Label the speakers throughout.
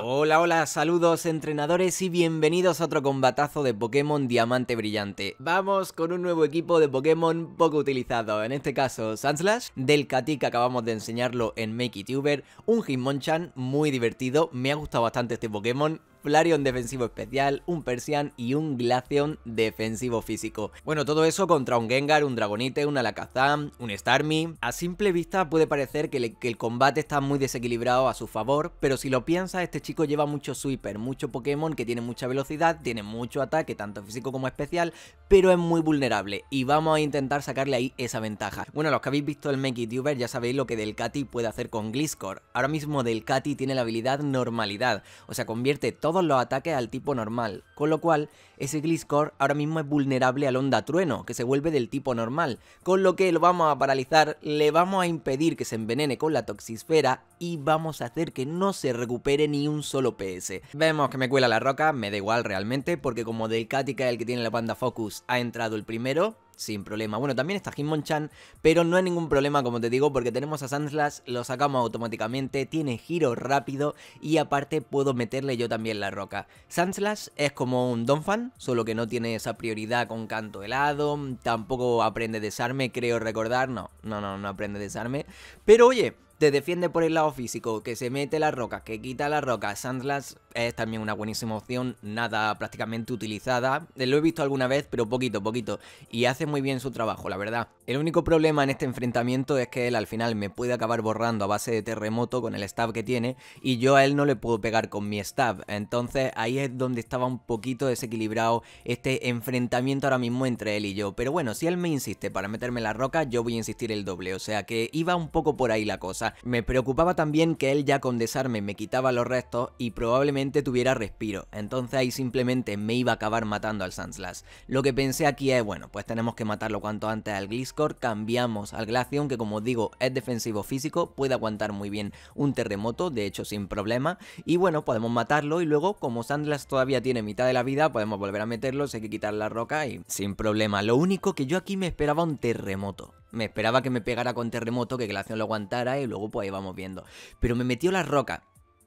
Speaker 1: Hola, hola, saludos entrenadores y bienvenidos a otro combatazo de Pokémon Diamante Brillante. Vamos con un nuevo equipo de Pokémon poco utilizado, en este caso Sunslash, del Katy que acabamos de enseñarlo en MakeyTuber, un Hitmonchan muy divertido, me ha gustado bastante este Pokémon, Flareon defensivo especial, un Persian y un Glaceon defensivo físico. Bueno, todo eso contra un Gengar, un Dragonite, un Alakazam, un Starmie... A simple vista puede parecer que, el combate está muy desequilibrado a su favor, pero si lo piensas, este chico lleva mucho Sweeper, mucho Pokémon que tiene mucha velocidad, tiene mucho ataque, tanto físico como especial, pero es muy vulnerable y vamos a intentar sacarle ahí esa ventaja. Bueno, los que habéis visto el Make ya sabéis lo que Delcati puede hacer con Gliscor. Ahora mismo Delcati tiene la habilidad normalidad, o sea, convierte todo lo los ataques al tipo normal, con lo cual ese Gliscor ahora mismo es vulnerable al Onda Trueno, que se vuelve del tipo normal, con lo que lo vamos a paralizar, le vamos a impedir que se envenene con la Toxisfera y vamos a hacer que no se recupere ni un solo PS. Vemos que me cuela la roca, me da igual realmente, porque como Delcatica el que tiene la banda Focus, ha entrado el primero, sin problema. Bueno, también está Hitmonchan, pero no hay ningún problema, como te digo, porque tenemos a Sandslash, lo sacamos automáticamente, tiene giro rápido y aparte puedo meterle yo también la roca. Sandslash es como un Donphan, solo que no tiene esa prioridad con canto helado, tampoco aprende desarme, creo recordar, no, no, no, no aprende desarme. Pero oye, te defiende por el lado físico, que se mete la roca, que quita la roca, Sandslash es también una buenísima opción, nada prácticamente utilizada. Eh, lo he visto alguna vez, pero poquito, poquito. Y hace muy bien su trabajo, la verdad. El único problema en este enfrentamiento es que él al final me puede acabar borrando a base de terremoto con el staff que tiene y yo a él no le puedo pegar con mi staff... Entonces ahí es donde estaba un poquito desequilibrado este enfrentamiento ahora mismo entre él y yo. Pero bueno, si él me insiste para meterme la roca, yo voy a insistir el doble. O sea que iba un poco por ahí la cosa. Me preocupaba también que él ya con desarme me quitaba los restos y probablemente tuviera respiro, entonces ahí simplemente me iba a acabar matando al Sandslash. Lo que pensé aquí es, bueno, pues tenemos que matarlo cuanto antes al Gliscor, cambiamos al Glaceon, que como digo es defensivo físico, puede aguantar muy bien un terremoto, de hecho sin problema, y bueno, podemos matarlo y luego como Sandslash todavía tiene mitad de la vida, podemos volver a meterlo, si hay que quitar la roca y sin problema. Lo único que yo aquí me esperaba un terremoto. Me esperaba que me pegara con terremoto, que Glaceon lo aguantara y luego pues ahí vamos viendo. Pero me metió la roca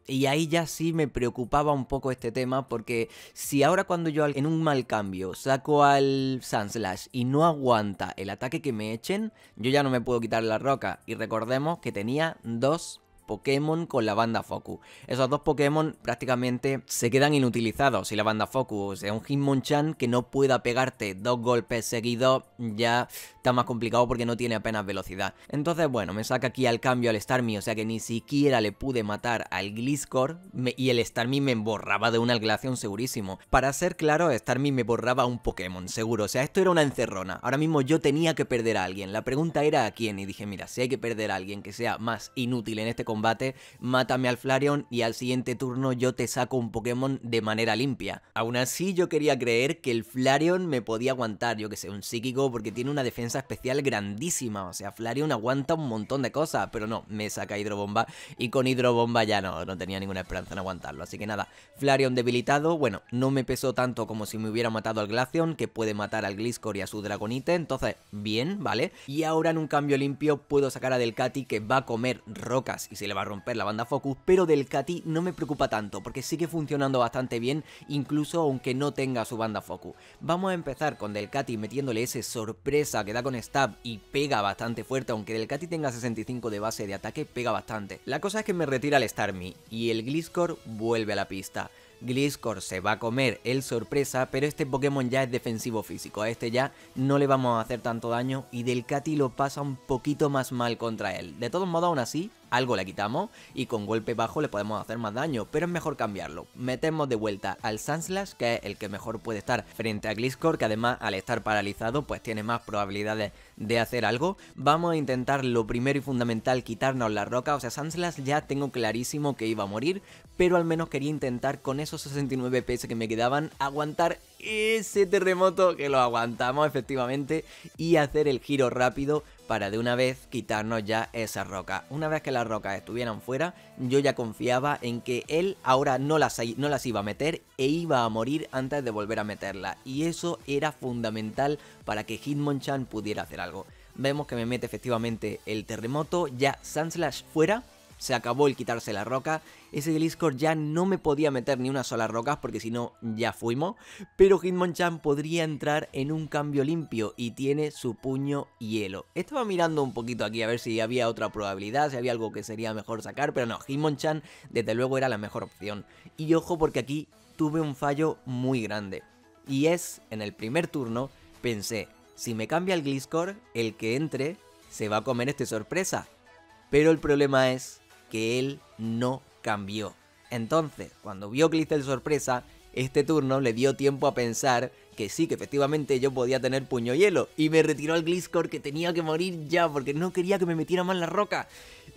Speaker 1: y ahí ya sí me preocupaba un poco este tema porque si ahora cuando yo en un mal cambio saco al Sunslash y no aguanta el ataque que me echen, yo ya no me puedo quitar la roca. Y recordemos que tenía dos Pokémon con la banda Focus. Esos dos Pokémon prácticamente se quedan inutilizados y la banda Focus. es sea, un Hitmonchan que no pueda pegarte dos golpes seguidos ya está más complicado porque no tiene apenas velocidad. Entonces, bueno, me saca aquí al cambio al Starmie, o sea que ni siquiera le pude matar al Gliscor y el Starmie me borraba de una glación segurísimo. Para ser claro, Starmie me borraba un Pokémon, seguro. O sea, esto era una encerrona. Ahora mismo yo tenía que perder a alguien. La pregunta era a quién y dije, mira, si hay que perder a alguien que sea más inútil en este combate, combate, mátame al Flareon y al siguiente turno yo te saco un Pokémon de manera limpia. Aún así yo quería creer que el Flareon me podía aguantar, yo que sé, un psíquico porque tiene una defensa especial grandísima, o sea, Flareon aguanta un montón de cosas, pero no, me saca Hidrobomba y con Hidrobomba ya no, no tenía ninguna esperanza en aguantarlo, así que nada, Flareon debilitado, bueno, no me pesó tanto como si me hubiera matado al Glaceon, que puede matar al Gliscor y a su Dragonite, entonces, bien, ¿vale? Y ahora en un cambio limpio puedo sacar a Delcati que va a comer rocas y le le va a romper la banda Focus, pero del Cati no me preocupa tanto, porque sigue funcionando bastante bien, incluso aunque no tenga su banda Focus. Vamos a empezar con Delcati metiéndole ese sorpresa que da con Stab y pega bastante fuerte, aunque Delcati tenga 65 de base de ataque, pega bastante. La cosa es que me retira el Starmie, y el Gliscor vuelve a la pista. Gliscor se va a comer el sorpresa, pero este Pokémon ya es defensivo físico, a este ya no le vamos a hacer tanto daño y Delcati lo pasa un poquito más mal contra él. De todos modos, aún así, algo le quitamos y con golpe bajo le podemos hacer más daño, pero es mejor cambiarlo. Metemos de vuelta al Sunslash, que es el que mejor puede estar frente a Gliscor, que además al estar paralizado pues tiene más probabilidades de hacer algo. Vamos a intentar lo primero y fundamental, quitarnos la roca, o sea, Sunslash ya tengo clarísimo que iba a morir, pero al menos quería intentar con esos 69 PS que me quedaban aguantar ese terremoto que lo aguantamos efectivamente y hacer el giro rápido para de una vez quitarnos ya esa roca. Una vez que las rocas estuvieran fuera, yo ya confiaba en que él ahora no las, no las iba a meter e iba a morir antes de volver a meterla. Y eso era fundamental para que Hitmonchan pudiera hacer algo. Vemos que me mete efectivamente el terremoto, ya Sunslash fuera se acabó el quitarse la roca. Ese Gliscor ya no me podía meter ni una sola roca porque si no ya fuimos. Pero Hitmonchan podría entrar en un cambio limpio y tiene su puño hielo. Estaba mirando un poquito aquí a ver si había otra probabilidad, si había algo que sería mejor sacar, pero no, Hitmonchan desde luego era la mejor opción. Y ojo porque aquí tuve un fallo muy grande. Y es, en el primer turno, pensé, si me cambia el Gliscor, el que entre se va a comer este sorpresa. Pero el problema es que él no cambió. Entonces, cuando vio Glitzel sorpresa, este turno le dio tiempo a pensar que sí, que efectivamente yo podía tener puño hielo. Y me retiró al Gliscor que tenía que morir ya porque no quería que me metiera más la roca.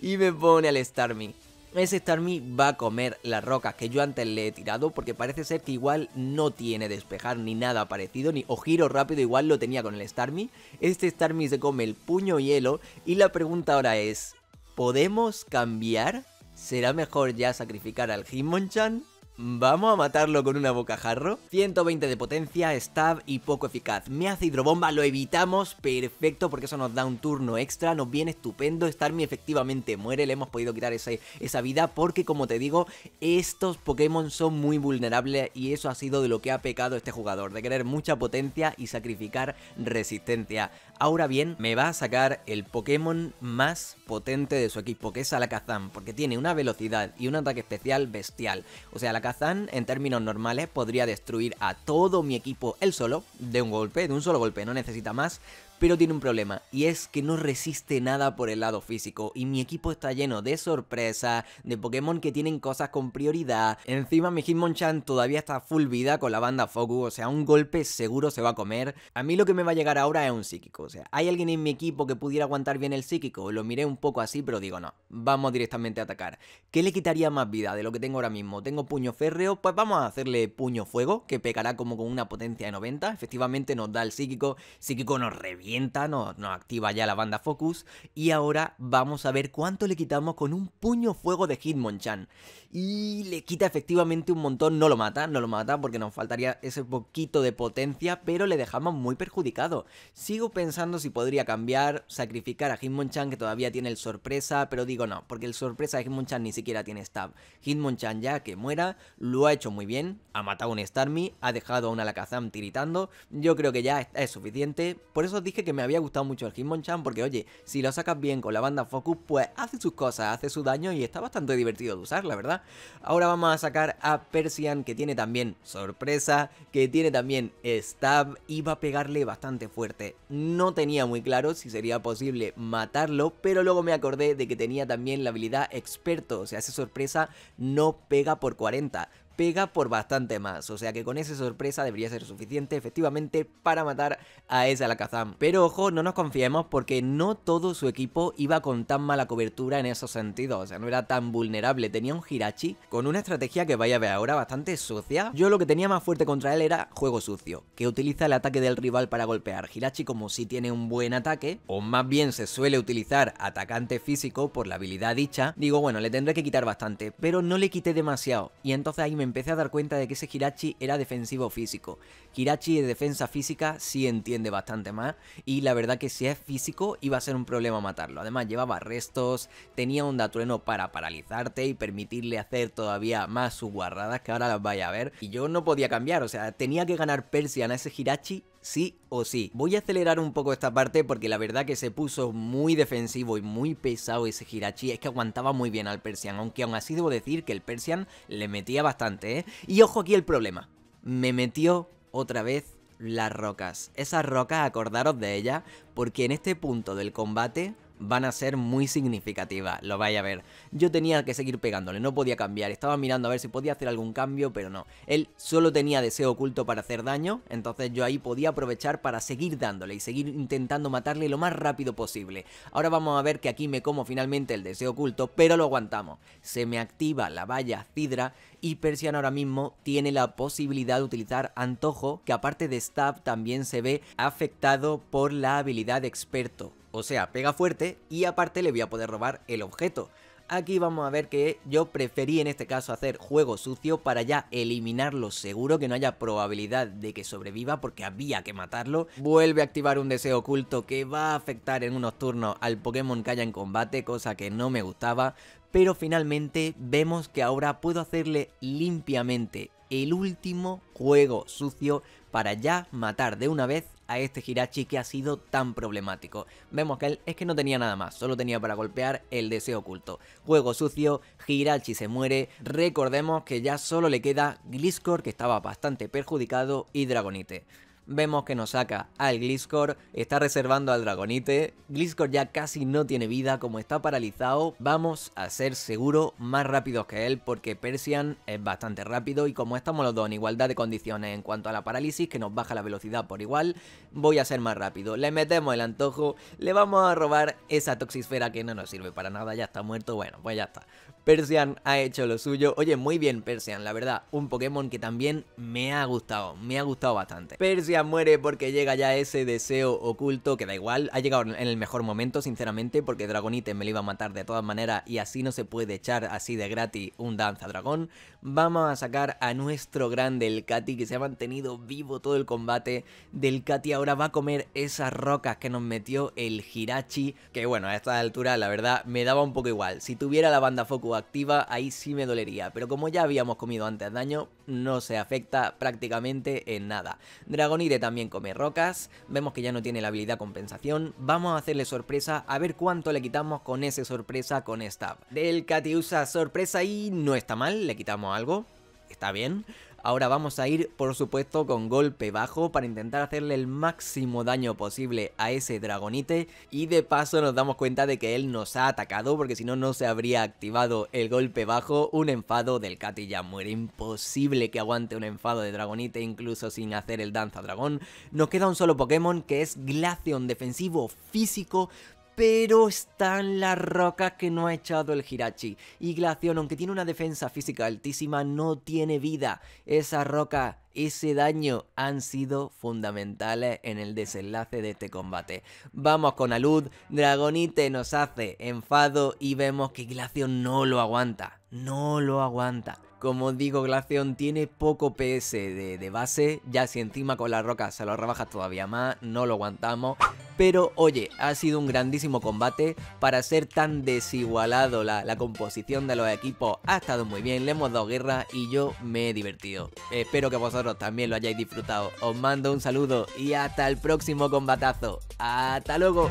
Speaker 1: Y me pone al Starmie. Ese Starmie va a comer las rocas que yo antes le he tirado porque parece ser que igual no tiene despejar ni nada parecido, ni o giro rápido igual lo tenía con el Starmie. Este Starmie se come el puño hielo y la pregunta ahora es, ¿Podemos cambiar? ¿Será mejor ya sacrificar al Himon-chan? Vamos a matarlo con una bocajarro 120 de potencia, stab y poco eficaz Me hace hidrobomba, lo evitamos Perfecto, porque eso nos da un turno extra Nos viene estupendo, Starmie efectivamente muere Le hemos podido quitar esa vida Porque como te digo, estos Pokémon son muy vulnerables Y eso ha sido de lo que ha pecado este jugador De querer mucha potencia y sacrificar resistencia Ahora bien, me va a sacar el Pokémon más potente de su equipo Que es Alakazam, porque tiene una velocidad y un ataque especial bestial O sea, la Kazan, en términos normales, podría destruir a todo mi equipo él solo, de un golpe, de un solo golpe, no necesita más, pero tiene un problema, y es que no resiste nada por el lado físico, y mi equipo está lleno de sorpresas, de Pokémon que tienen cosas con prioridad. Encima mi Hitmonchan todavía está full vida con la banda Focus, o sea, un golpe seguro se va a comer. A mí lo que me va a llegar ahora es un psíquico, o sea, ¿hay alguien en mi equipo que pudiera aguantar bien el psíquico? Lo miré un poco así, pero digo, no, vamos directamente a atacar. ¿Qué le quitaría más vida de lo que tengo ahora mismo? ¿Tengo puño férreo? Pues vamos a hacerle puño fuego, que pecará como con una potencia de 90. Efectivamente nos da el psíquico, psíquico nos revive no nos, activa ya la banda Focus. Y ahora vamos a ver cuánto le quitamos con un puño fuego de Hitmonchan. Y le quita efectivamente un montón, no lo mata, no lo mata porque nos faltaría ese poquito de potencia, pero le dejamos muy perjudicado. Sigo pensando si podría cambiar, sacrificar a Hitmonchan que todavía tiene el sorpresa, pero digo no, porque el sorpresa de Hitmonchan ni siquiera tiene stab. Hitmonchan ya que muera, lo ha hecho muy bien, ha matado un Starmie, ha dejado a un Alakazam tiritando, yo creo que ya es suficiente, por eso dije que me había gustado mucho el Hitmonchan porque, oye, si lo sacas bien con la banda Focus, pues hace sus cosas, hace su daño y está bastante divertido de usar, la verdad. Ahora vamos a sacar a Persian, que tiene también sorpresa, que tiene también stab y va a pegarle bastante fuerte. No tenía muy claro si sería posible matarlo, pero luego me acordé de que tenía también la habilidad experto, o sea, hace sorpresa no pega por 40 pega por bastante más, o sea que con esa sorpresa debería ser suficiente efectivamente para matar a esa Alakazam. Pero ojo, no nos confiemos porque no todo su equipo iba con tan mala cobertura en esos sentidos, o sea, no era tan vulnerable, tenía un Hirachi con una estrategia que vaya a ver ahora bastante sucia. Yo lo que tenía más fuerte contra él era juego sucio, que utiliza el ataque del rival para golpear. Hirachi como si tiene un buen ataque, o más bien se suele utilizar atacante físico por la habilidad dicha, digo bueno, le tendré que quitar bastante, pero no le quité demasiado, y entonces ahí me empecé a dar cuenta de que ese Hirachi era defensivo físico. Hirachi de defensa física sí entiende bastante más y la verdad que si es físico iba a ser un problema matarlo. Además llevaba restos, tenía un datrueno para paralizarte y permitirle hacer todavía más sus guarradas que ahora las vaya a ver. Y yo no podía cambiar, o sea, tenía que ganar Persian a ese Hirachi sí o sí. Voy a acelerar un poco esta parte porque la verdad que se puso muy defensivo y muy pesado ese Hirachi. Es que aguantaba muy bien al Persian, aunque aún así debo decir que el Persian le metía bastante, ¿eh? Y ojo aquí el problema. Me metió otra vez las rocas. Esas rocas, acordaros de ellas, porque en este punto del combate van a ser muy significativas, lo vaya a ver. Yo tenía que seguir pegándole, no podía cambiar, estaba mirando a ver si podía hacer algún cambio, pero no. Él solo tenía deseo oculto para hacer daño, entonces yo ahí podía aprovechar para seguir dándole y seguir intentando matarle lo más rápido posible. Ahora vamos a ver que aquí me como finalmente el deseo oculto, pero lo aguantamos. Se me activa la valla Cidra y Persian ahora mismo tiene la posibilidad de utilizar Antojo, que aparte de Stab también se ve afectado por la habilidad experto o sea, pega fuerte, y aparte le voy a poder robar el objeto. Aquí vamos a ver que yo preferí en este caso hacer juego sucio para ya eliminarlo seguro, que no haya probabilidad de que sobreviva porque había que matarlo. Vuelve a activar un deseo oculto que va a afectar en unos turnos al Pokémon que haya en combate, cosa que no me gustaba. Pero finalmente vemos que ahora puedo hacerle limpiamente el último juego sucio para ya matar de una vez a este Hirachi que ha sido tan problemático. Vemos que él es que no tenía nada más, solo tenía para golpear el deseo oculto. Juego sucio, Hirachi se muere, recordemos que ya solo le queda Gliscor que estaba bastante perjudicado y Dragonite. Vemos que nos saca al Gliscor, está reservando al Dragonite. Gliscor ya casi no tiene vida, como está paralizado, vamos a ser seguro más rápidos que él porque Persian es bastante rápido y como estamos los dos en igualdad de condiciones en cuanto a la parálisis, que nos baja la velocidad por igual, voy a ser más rápido. Le metemos el antojo, le vamos a robar esa toxisfera que no nos sirve para nada, ya está muerto, bueno, pues ya está. Persian ha hecho lo suyo. Oye, muy bien Persian, la verdad. Un Pokémon que también me ha gustado, me ha gustado bastante. Persian muere porque llega ya ese deseo oculto, que da igual. Ha llegado en el mejor momento, sinceramente, porque Dragonite me lo iba a matar de todas maneras y así no se puede echar así de gratis un Danza Dragón. Vamos a sacar a nuestro grande el que se ha mantenido vivo todo el combate. Del Katy ahora va a comer esas rocas que nos metió el Hirachi, que bueno, a esta altura la verdad me daba un poco igual. Si tuviera la banda Focus activa, ahí sí me dolería, pero como ya habíamos comido antes daño, no se afecta prácticamente en nada. Dragonire también come rocas, vemos que ya no tiene la habilidad compensación, vamos a hacerle sorpresa a ver cuánto le quitamos con ese sorpresa con Stab. Del usa sorpresa y no está mal, le quitamos algo, está bien. Ahora vamos a ir, por supuesto, con golpe bajo para intentar hacerle el máximo daño posible a ese dragonite. Y de paso nos damos cuenta de que él nos ha atacado porque si no, no se habría activado el golpe bajo. Un enfado del Katy ya muere. Imposible que aguante un enfado de dragonite incluso sin hacer el danza dragón. Nos queda un solo Pokémon que es Glaceon defensivo físico pero están las rocas que no ha echado el Hirachi. Y Glaceon, aunque tiene una defensa física altísima, no tiene vida. Esa roca, ese daño han sido fundamentales en el desenlace de este combate. Vamos con Alud, Dragonite nos hace enfado y vemos que Glaceon no lo aguanta. No lo aguanta. Como digo, Glaceon tiene poco PS de, base, ya si encima con la roca se lo rebajas todavía más, no lo aguantamos. Pero oye, ha sido un grandísimo combate para ser tan desigualado la, composición de los equipos. Ha estado muy bien, le hemos dado guerra y yo me he divertido. Espero que vosotros también lo hayáis disfrutado. Os mando un saludo y hasta el próximo combatazo. ¡Hasta luego!